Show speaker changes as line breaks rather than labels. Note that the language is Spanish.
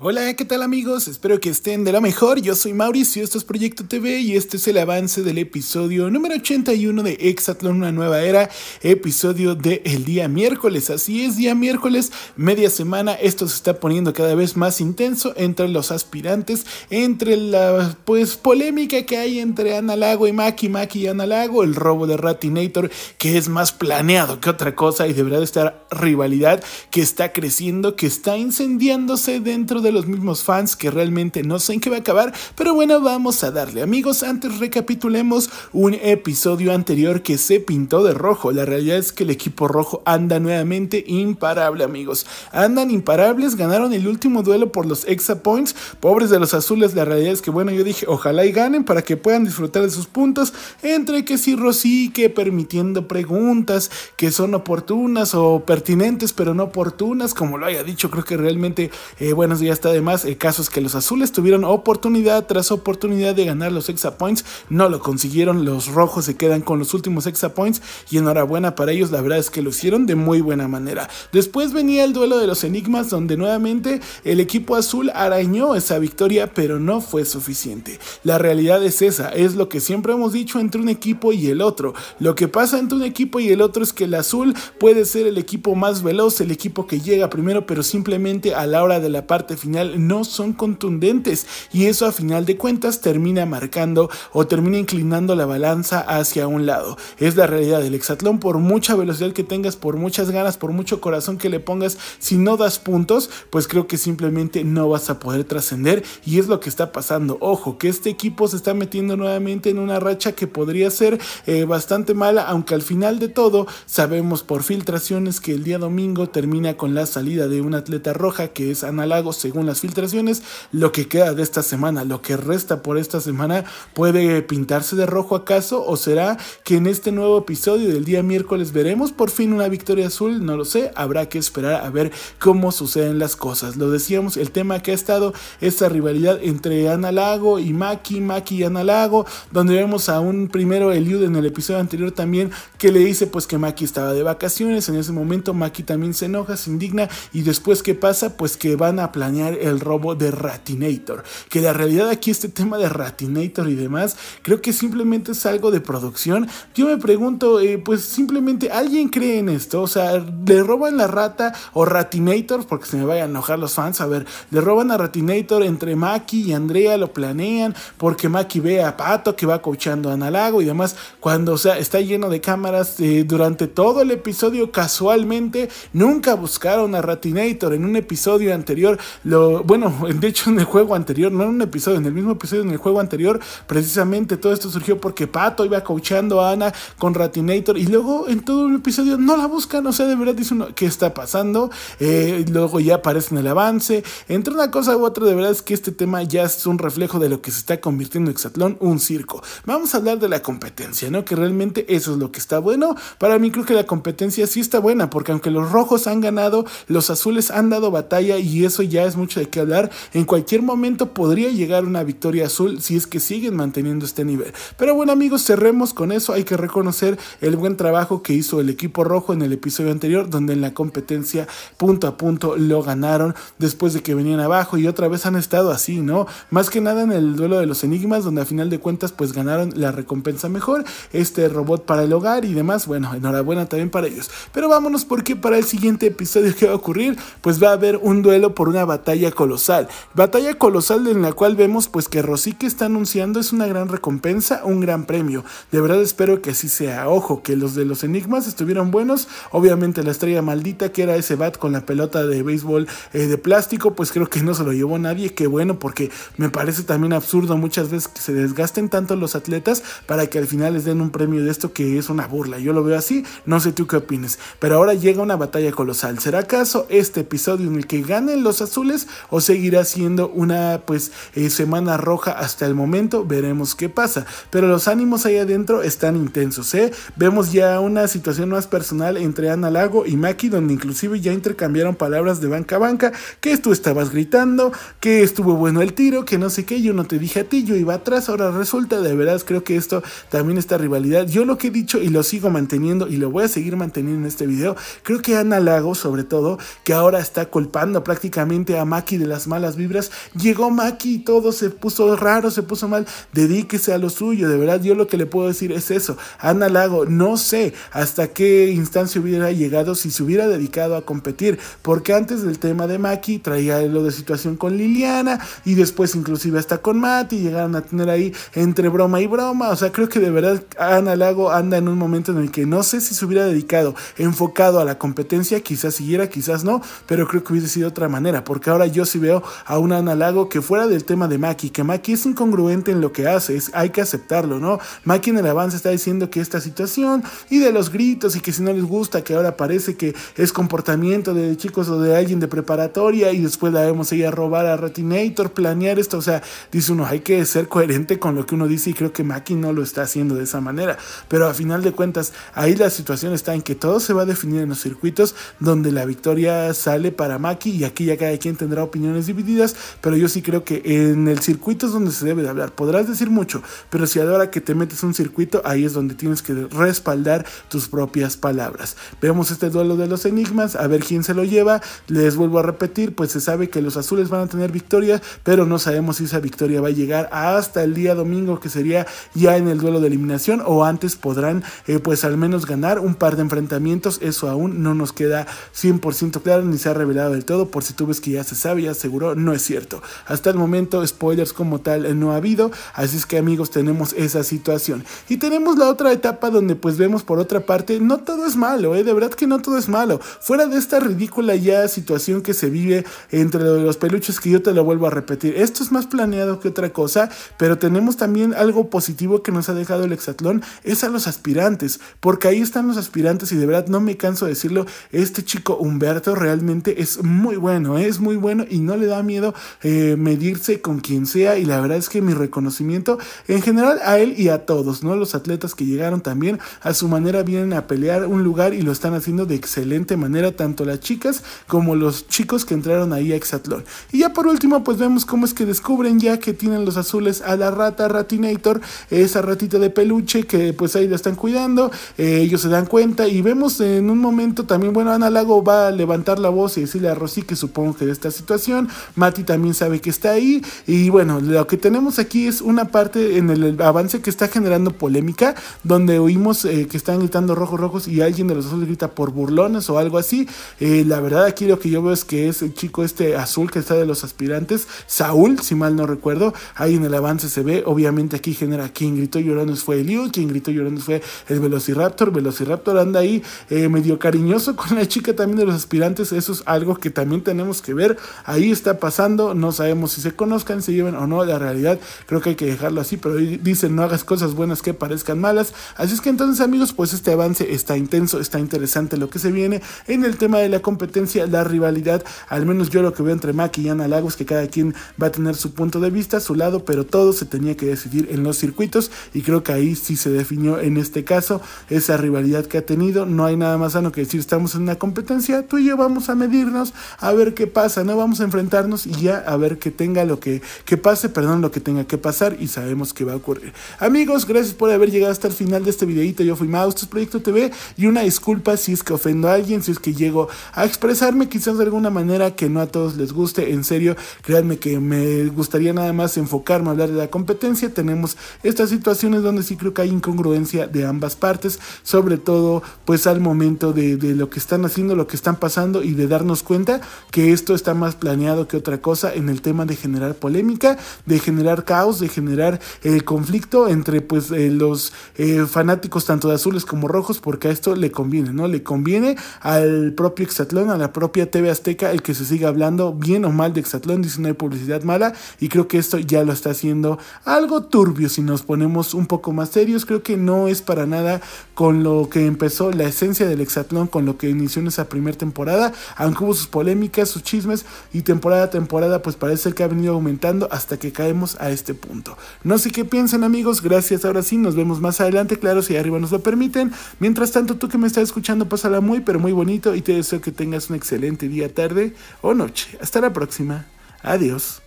Hola, ¿qué tal amigos? Espero que estén de lo mejor. Yo soy Mauricio, esto es Proyecto TV y este es el avance del episodio número 81 de Exatlón Una Nueva Era, episodio del día miércoles. Así es, día miércoles, media semana. Esto se está poniendo cada vez más intenso entre los aspirantes, entre la pues polémica que hay entre Analago y Maki, Maki y Analago, el robo de Ratinator, que es más planeado que otra cosa y de estar rivalidad que está creciendo, que está incendiándose dentro de los mismos fans que realmente no sé en qué va a acabar, pero bueno, vamos a darle. Amigos, antes recapitulemos un episodio anterior que se pintó de rojo. La realidad es que el equipo rojo anda nuevamente imparable, amigos. Andan imparables, ganaron el último duelo por los Exa Points. Pobres de los azules, la realidad es que bueno, yo dije, ojalá y ganen para que puedan disfrutar de sus puntos. Entre que sí, Rocique, permitiendo preguntas que son oportunas o pertinentes, pero no oportunas, como lo haya dicho, creo que realmente, eh, buenos días Además el eh, caso es que los azules tuvieron oportunidad tras oportunidad de ganar los hexa points, no lo consiguieron, los rojos se quedan con los últimos hexa points y enhorabuena para ellos, la verdad es que lo hicieron de muy buena manera. Después venía el duelo de los enigmas donde nuevamente el equipo azul arañó esa victoria, pero no fue suficiente. La realidad es esa, es lo que siempre hemos dicho entre un equipo y el otro. Lo que pasa entre un equipo y el otro es que el azul puede ser el equipo más veloz, el equipo que llega primero, pero simplemente a la hora de la parte final no son contundentes y eso a final de cuentas termina marcando o termina inclinando la balanza hacia un lado. Es la realidad del hexatlón, por mucha velocidad que tengas, por muchas ganas, por mucho corazón que le pongas, si no das puntos, pues creo que simplemente no vas a poder trascender y es lo que está pasando. Ojo, que este equipo se está metiendo nuevamente en una racha que podría ser eh, bastante mala, aunque al final de todo sabemos por filtraciones que el día domingo termina con la salida de un atleta roja que es Analago según las filtraciones, lo que queda de esta semana, lo que resta por esta semana, puede pintarse de rojo acaso o será que en este nuevo episodio del día miércoles veremos por fin una victoria azul, no lo sé, habrá que esperar a ver cómo suceden las cosas. Lo decíamos, el tema que ha estado esta rivalidad entre Ana Lago y Maki, Maki y Ana Lago, donde vemos a un primero Eliud en el episodio anterior también que le dice pues que Maki estaba de vacaciones, en ese momento Maki también se enoja, se indigna y después qué pasa, pues que van a planear el robo de Ratinator. Que la realidad aquí, este tema de Ratinator y demás, creo que simplemente es algo de producción. Yo me pregunto, eh, pues simplemente, ¿alguien cree en esto? O sea, ¿le roban la rata o Ratinator? Porque se me vayan a enojar los fans. A ver, ¿le roban a Ratinator entre Maki y Andrea? ¿Lo planean? Porque Maki ve a Pato que va coachando a Analago y demás. Cuando, o sea, está lleno de cámaras eh, durante todo el episodio, casualmente, nunca buscaron a Ratinator. En un episodio anterior lo bueno, de hecho en el juego anterior, no en un episodio, en el mismo episodio en el juego anterior, precisamente todo esto surgió porque Pato iba coachando a Ana con Ratinator y luego en todo el episodio no la buscan, o sea, de verdad dice uno, ¿qué está pasando? Eh, luego ya aparece en el avance. Entre una cosa u otra, de verdad es que este tema ya es un reflejo de lo que se está convirtiendo en Exatlón, un circo. Vamos a hablar de la competencia, ¿no? Que realmente eso es lo que está bueno. Para mí creo que la competencia sí está buena, porque aunque los rojos han ganado, los azules han dado batalla y eso ya es muy de hablar. En cualquier momento podría llegar una victoria azul si es que siguen manteniendo este nivel. Pero bueno amigos, cerremos con eso. Hay que reconocer el buen trabajo que hizo el equipo rojo en el episodio anterior, donde en la competencia punto a punto lo ganaron después de que venían abajo y otra vez han estado así, ¿no? Más que nada en el duelo de los enigmas, donde a final de cuentas pues ganaron la recompensa mejor, este robot para el hogar y demás. Bueno, enhorabuena también para ellos. Pero vámonos porque para el siguiente episodio que va a ocurrir, pues va a haber un duelo por una batalla batalla colosal. Batalla colosal en la cual vemos pues que Rosique está anunciando es una gran recompensa, un gran premio. De verdad espero que así sea. Ojo, que los de los enigmas estuvieron buenos. Obviamente la estrella maldita que era ese bat con la pelota de béisbol eh, de plástico, pues creo que no se lo llevó nadie. Qué bueno, porque me parece también absurdo muchas veces que se desgasten tanto los atletas para que al final les den un premio de esto que es una burla. Yo lo veo así, no sé tú qué opines. Pero ahora llega una batalla colosal. ¿Será acaso este episodio en el que ganen los azules? o seguirá siendo una pues eh, semana roja hasta el momento, veremos qué pasa, pero los ánimos ahí adentro están intensos, ¿eh? Vemos ya una situación más personal entre Ana Lago y Maki donde inclusive ya intercambiaron palabras de banca a banca, que tú estabas gritando, que estuvo bueno el tiro, que no sé qué, yo no te dije a ti, yo iba atrás, ahora resulta, de verdad creo que esto también esta rivalidad, yo lo que he dicho y lo sigo manteniendo y lo voy a seguir manteniendo en este video, creo que Ana Lago sobre todo, que ahora está culpando prácticamente a Maki de las malas vibras. Llegó Maki y todo se puso raro, se puso mal. Dedíquese a lo suyo, de verdad. Yo lo que le puedo decir es eso. Ana Lago, no sé hasta qué instancia hubiera llegado si se hubiera dedicado a competir, porque antes del tema de Maki traía lo de situación con Liliana y después inclusive hasta con Mati llegaron a tener ahí entre broma y broma. O sea, creo que de verdad Ana Lago anda en un momento en el que no sé si se hubiera dedicado, enfocado a la competencia, quizás siguiera, quizás no, pero creo que hubiese sido otra manera, porque ahora ahora yo sí veo a un analago que fuera del tema de Maki, que Maki es incongruente en lo que hace, es, hay que aceptarlo, ¿no? Maki en el avance está diciendo que esta situación y de los gritos y que si no les gusta, que ahora parece que es comportamiento de chicos o de alguien de preparatoria y después la vemos ella a robar a Retinator, planear esto, o sea, dice uno, hay que ser coherente con lo que uno dice y creo que Maki no lo está haciendo de esa manera, pero a final de cuentas ahí la situación está en que todo se va a definir en los circuitos donde la victoria sale para Maki y aquí ya cada quien tendrá tendrá opiniones divididas, pero yo sí creo que en el circuito es donde se debe de hablar. Podrás decir mucho, pero si a la hora que te metes un circuito, ahí es donde tienes que respaldar tus propias palabras. Veamos este duelo de los enigmas, a ver quién se lo lleva. Les vuelvo a repetir, pues se sabe que los azules van a tener victoria, pero no sabemos si esa victoria va a llegar hasta el día domingo, que sería ya en el duelo de eliminación, o antes podrán eh, pues al menos ganar un par de enfrentamientos. Eso aún no nos queda 100% claro ni se ha revelado del todo, por si tú ves que ya se sabe y aseguró no es cierto. Hasta el momento spoilers como tal eh, no ha habido, así es que amigos tenemos esa situación. Y tenemos la otra etapa donde pues vemos por otra parte, no todo es malo, ¿eh? de verdad que no todo es malo. Fuera de esta ridícula ya situación que se vive entre los peluches que yo te lo vuelvo a repetir, esto es más planeado que otra cosa, pero tenemos también algo positivo que nos ha dejado el hexatlón, es a los aspirantes, porque ahí están los aspirantes y de verdad no me canso de decirlo, este chico Humberto realmente es muy bueno, eh, es muy bueno bueno y no le da miedo eh, medirse con quien sea y la verdad es que mi reconocimiento en general a él y a todos, ¿no? Los atletas que llegaron también a su manera vienen a pelear un lugar y lo están haciendo de excelente manera tanto las chicas como los chicos que entraron ahí a Exatlón Y ya por último pues vemos cómo es que descubren ya que tienen los azules a la rata Ratinator, esa ratita de peluche que pues ahí la están cuidando, eh, ellos se dan cuenta y vemos en un momento también, bueno, Ana Lago va a levantar la voz y decirle a Rosy que supongo que de situación, Mati también sabe que está ahí y bueno, lo que tenemos aquí es una parte en el, avance que está generando polémica, donde oímos eh, que están gritando rojos, rojos y alguien de los azules grita por burlones o algo así. Eh, la verdad aquí lo que yo veo es que es el chico este azul que está de los aspirantes, Saúl, si mal no recuerdo, ahí en el avance se ve, obviamente aquí genera quien gritó llorando fue Liu quien gritó llorando fue el Velociraptor, Velociraptor anda ahí eh, medio cariñoso con la chica también de los aspirantes, eso es algo que también tenemos que ver, ahí está pasando, no sabemos si se conozcan, se lleven o no, la realidad creo que hay que dejarlo así, pero dicen no hagas cosas buenas que parezcan malas, así es que entonces amigos, pues este avance está intenso, está interesante lo que se viene en el tema de la competencia, la rivalidad, al menos yo lo que veo entre Mack y Ana Lagos, que cada quien va a tener su punto de vista, su lado, pero todo se tenía que decidir en los circuitos y creo que ahí sí se definió en este caso esa rivalidad que ha tenido, no hay nada más sano que decir estamos en una competencia, tú y yo vamos a medirnos, a ver qué pasa, no vamos a enfrentarnos y ya a ver que tenga lo que, pase, perdón, lo que tenga que pasar y sabemos qué va a ocurrir. Amigos, gracias por haber llegado hasta el final de este videito. Yo fui es Proyecto TV y una disculpa si es que ofendo a alguien, si es que llego a expresarme quizás de alguna manera que no a todos les guste. En serio, créanme que me gustaría nada más enfocarme a hablar de la competencia. Tenemos estas situaciones donde sí creo que hay incongruencia de ambas partes, sobre todo pues al momento de lo que están haciendo, lo que están pasando y de darnos cuenta que esto está más planeado que otra cosa en el tema de generar polémica, de generar caos, de generar el eh, conflicto entre pues eh, los eh, fanáticos tanto de azules como rojos, porque a esto le conviene, ¿no? Le conviene al propio Exatlón, a la propia TV Azteca, el que se siga hablando bien o mal de Exatlón, dice no hay publicidad mala, y creo que esto ya lo está haciendo algo turbio si nos ponemos un poco más serios, creo que no es para nada con lo que empezó la esencia del Exatlón, con lo que inició en esa primera temporada, aunque hubo sus polémicas, sus chismes, y temporada a temporada pues parece que ha venido aumentando hasta que caemos a este punto. No sé qué piensan amigos, gracias ahora sí, nos vemos más adelante, claro si arriba nos lo permiten. Mientras tanto tú que me estás escuchando, pásala muy pero muy bonito y te deseo que tengas un excelente día, tarde o noche. Hasta la próxima, adiós.